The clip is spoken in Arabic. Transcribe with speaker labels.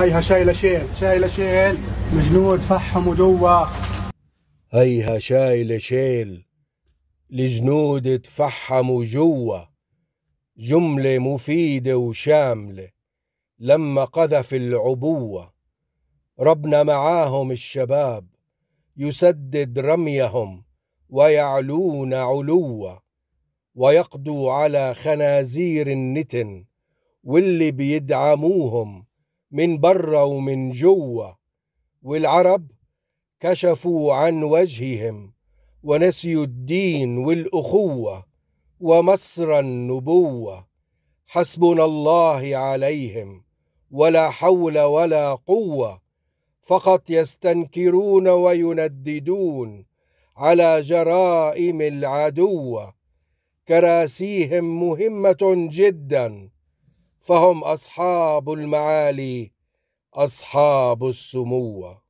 Speaker 1: هيها شايلة شيل شايلة شيل الجنود فحموا جوا
Speaker 2: هيها شايلة شيل الجنود تفحموا جوا جملة مفيدة وشاملة لما قذف العبوة ربنا معاهم الشباب يسدد رميهم ويعلون علوا ويقضوا على خنازير النتن واللي بيدعموهم من برا ومن جوا والعرب كشفوا عن وجههم ونسيوا الدين والأخوة ومصر النبوة حسبنا الله عليهم ولا حول ولا قوة فقط يستنكرون وينددون على جرائم العدو كراسيهم مهمة جداً فهم اصحاب المعالي اصحاب السمو